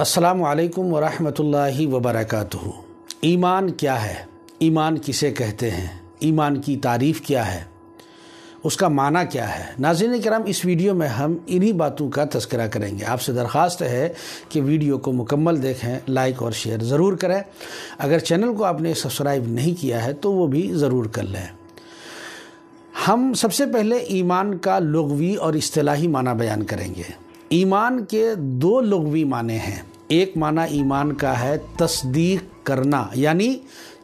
असलकम वरहमल वबरक ईमान क्या है ईमान किसे कहते हैं ईमान की तारीफ़ क्या है उसका माना क्या है नाजिन कराम इस वीडियो में हम इन्हीं बातों का तस्करा करेंगे आपसे दरख्वास्त है कि वीडियो को मुकम्मल देखें लाइक और शेयर ज़रूर करें अगर चैनल को आपने सब्सक्राइब नहीं किया है तो वो भी ज़रूर कर लें हम सबसे पहले ईमान का लगवी और अतलाही माना बयान करेंगे ईमान के दो लगवी माने हैं एक माना ईमान का है तस्दीक करना यानी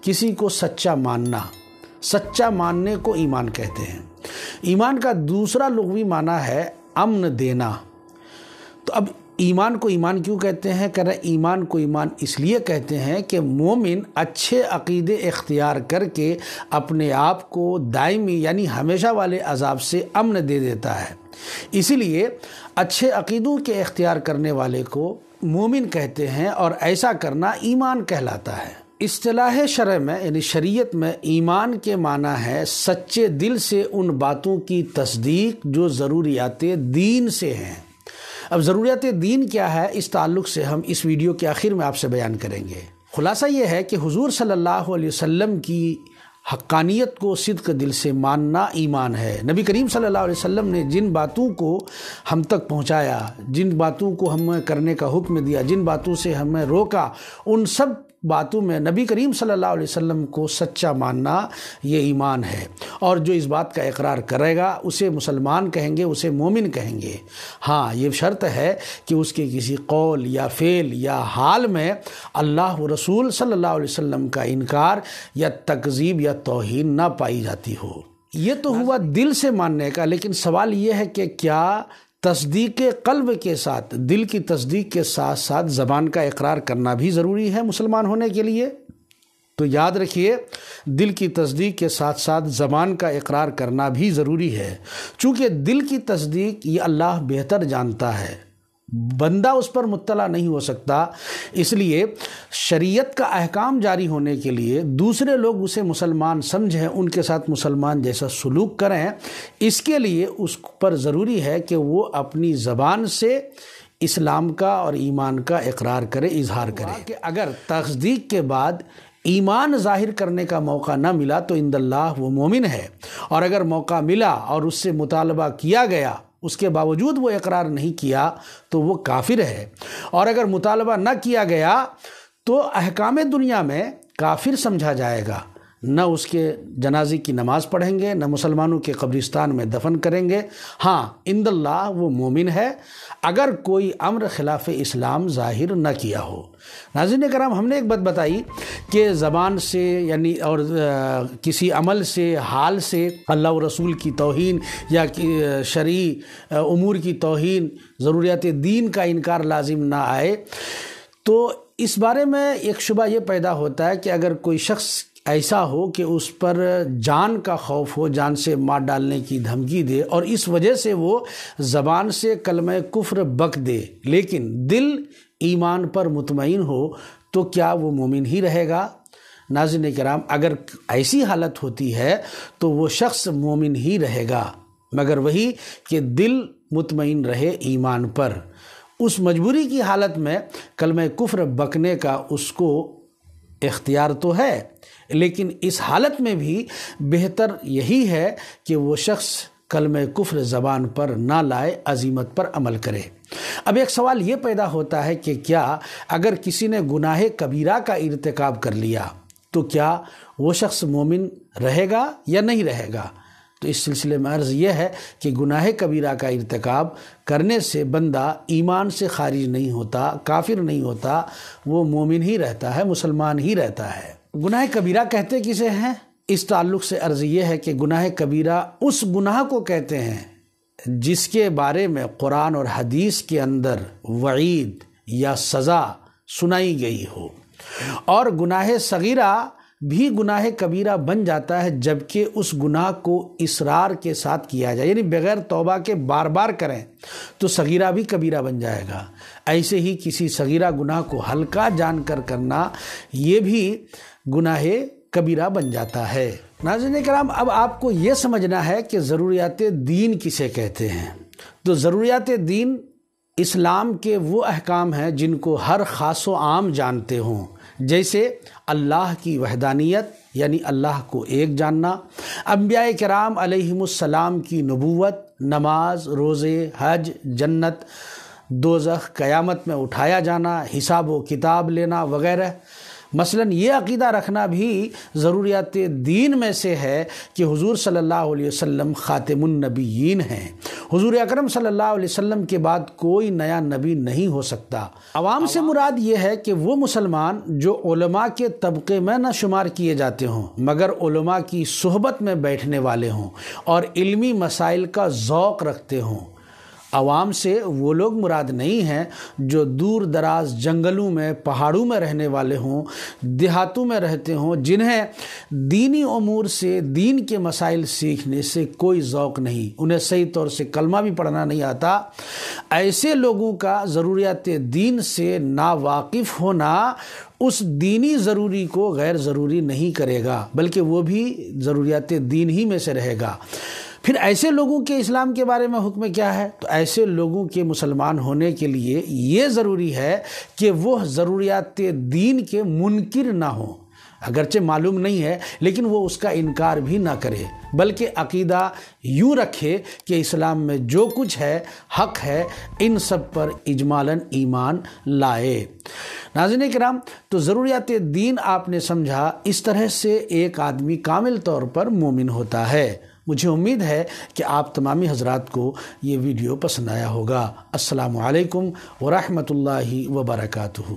किसी को सच्चा मानना सच्चा मानने को ईमान कहते हैं ईमान का दूसरा भी माना है अमन देना तो अब ईमान को ईमान क्यों कहते हैं कह रहे ईमान को ईमान इसलिए कहते हैं कि मोमिन अच्छे अकीदे इख्तियार करके अपने आप को दायमी यानी हमेशा वाले अजाब से अमन दे देता है इसीलिए अच्छे अकीदों के इख्तियार करने वाले को मोमिन कहते हैं और ऐसा करना ईमान कहलाता है इसलाह शरह में यानी शरीयत में ईमान के माना है सच्चे दिल से उन बातों की तस्दीक जो ज़रूरियात दीन से हैं अब ज़रूरियात दीन क्या है इस ताल्लुक़ से हम इस वीडियो के आखिर में आपसे बयान करेंगे खुलासा ये है कि हुजूर सल्लल्लाहु अलैहि वसल्लम की हक्कानियत को सिद्क दिल से मानना ईमान है नबी करीम सल्लल्लाहु अलैहि वसल्लम ने जिन बातों को हम तक पहुंचाया जिन बातों को हमें करने का हुक्म दिया जिन बातों से हमें रोका उन सब बातों में नबी करीम सल्लल्लाहु अलैहि वसल्लम को सच्चा मानना ये ईमान है और जो इस बात का इकरार करेगा उसे मुसलमान कहेंगे उसे मोमिन कहेंगे हाँ ये शर्त है कि उसके किसी कौल या फ़ेल या हाल में अल्लाह रसूल सल्लल्लाहु अलैहि वसल्लम का इनकार या तकजीब या तोहन ना पाई जाती हो ये तो हुआ दिल से मानने का लेकिन सवाल ये है कि क्या तस्दीक कल्ब के साथ दिल की तस्दीक के साथ साथ ज़बान का इकरार करना भी ज़रूरी है मुसलमान होने के लिए तो याद रखिए दिल की तस्दीक के साथ साथ ज़बान का इकरार करना भी ज़रूरी है चूँकि दिल की तस्दीक ये अल्लाह बेहतर जानता है बंदा उस पर मुत्तला नहीं हो सकता इसलिए शरीयत का अहकाम जारी होने के लिए दूसरे लोग उसे मुसलमान समझें उनके साथ मुसलमान जैसा सलूक करें इसके लिए उस पर ज़रूरी है कि वो अपनी ज़बान से इस्लाम का और ईमान का इकरार करे इजहार करे कि अगर तस्दीक के बाद ईमान ज़ाहिर करने का मौका ना मिला तो इंदल्लाह वो मोमिन है और अगर मौका मिला और उससे मुतालबा किया गया उसके बावजूद वो इकरार नहीं किया तो वो काफिर है और अगर मुतालबा न किया गया तो अहकाम दुनिया में काफिर समझा जाएगा न उसके जनाजे की नमाज़ पढ़ेंगे न मुसलमानों के कब्रिस्तान में दफन करेंगे हाँ इंदल्ला वो मोमिन है अगर कोई अम्र खिलाफ इस्लाम ज़ाहिर न किया हो नाजिन कराम हमने एक बात बताई कि ज़बान से यानी और किसी अमल से हाल से अल्लाह रसूल की तोहन या शरी उमूर की तोहन ज़रूरियात दीन का इनकार लाजिम ना आए तो इस बारे में एक शुबा ये पैदा होता है कि अगर कोई शख्स ऐसा हो कि उस पर जान का खौफ हो जान से मार डालने की धमकी दे और इस वजह से वो ज़बान से कलम कुफ्र बक दे लेकिन दिल ईमान पर मुतमिन हो तो क्या वो मोमिन ही रहेगा नाजिन कराम अगर ऐसी हालत होती है तो वो शख्स मोमिन ही रहेगा मगर वही कि दिल मुतमिन रहे ईमान पर उस मजबूरी की हालत में कलम कुफ्र बकने का उसको इख्तियार तो है लेकिन इस हालत में भी बेहतर यही है कि वो शख्स कलम कुफ्र ज़बान पर ना लाए अजीमत पर अमल करे अब एक सवाल ये पैदा होता है कि क्या अगर किसी ने गुनाह कबीरा का इरतकब कर लिया तो क्या वो शख्स मोमिन रहेगा या नहीं रहेगा तो इस सिलसिले में अर्ज़ यह है कि गुनाह कबीरा का इरतकब करने से बंदा ईमान से खारिज नहीं होता काफिर नहीं होता वो मोमिन ही रहता है मुसलमान ही रहता है गुनाह कबीरा कहते किसे हैं इस ताल्लुक़ से अर्ज़ यह है कि गुनाह कबीरा उस गुनाह को कहते हैं जिसके बारे में कुरान और हदीस के अंदर वईद या सज़ा सुनाई गई हो और गुनाह सगीरा भी गुनाह कबीरा बन जाता है जबकि उस गुनाह को इसरार के साथ किया जाए यानी बगैर तौबा के बार बार करें तो सगीरा भी कबीरा बन जाएगा ऐसे ही किसी सगीरा गुनाह को हल्का जानकर करना ये भी गुनाह कबीरा बन जाता है नाजन कराम अब आपको ये समझना है कि ज़रूरियात दीन किसे कहते हैं तो ज़रूरियात दीन इस्लाम के वो अहकाम हैं जिनको हर खास व आम जानते हों जैसे अल्लाह की वहदानियत यानी अल्लाह को एक जानना अम्बिया कराम की नबूवत नमाज रोज़े हज जन्नत दोजख क़यामत में उठाया जाना हिसाब व किताब लेना वगैरह मसलन ये अकीदा रखना भी ज़रूरियात दीन में से है कि हुजूर सल्लल्लाहु अलैहि वसल्लम ख़ातमुलनबीन हैं हुजूर अकरम सल्लल्लाहु अलैहि वसल्लम के बाद कोई नया नबी नहीं हो सकता आवाम से मुराद ये है कि वो मुसलमान जो उलमा के तबके में ना शुमार किए जाते हों मगर उलमा की सहबत में बैठने वाले हों और इल्मी मसाइल का ओक़ रखते हों आवाम से वो लोग मुराद नहीं हैं जो दूर दराज जंगलों में पहाड़ों में रहने वाले हों देहातों में रहते हों जिन्हें दीनी अमूर से दीन के मसाइल सीखने से कोई ओक़ नहीं उन्हें सही तौर से कलमा भी पढ़ना नहीं आता ऐसे लोगों का ज़रूरियात दीन से नावाकिफ़ होना उस दीनी ज़रूरी को गैर ज़रूरी नहीं करेगा बल्कि वो भी ज़रूरियात दीन ही में से रहेगा फिर ऐसे लोगों के इस्लाम के बारे में हुक्म क्या है तो ऐसे लोगों के मुसलमान होने के लिए ये ज़रूरी है कि वह ज़रूरियात दीन के मुनकर ना हों अगरचे मालूम नहीं है लेकिन वो उसका इनकार भी ना करे बल्कि अकीदा यूँ रखे कि इस्लाम में जो कुछ है हक है इन सब पर इजमालन ईमान लाए नाजन कराम तो ज़रूरियात दीन आपने समझा इस तरह से एक आदमी कामिल तौर पर मोमिन होता है मुझे उम्मीद है कि आप तमामी हजरात को ये वीडियो पसंद आया होगा अस्सलाम वालेकुम वरहमतुल्लाहि वबरकatuh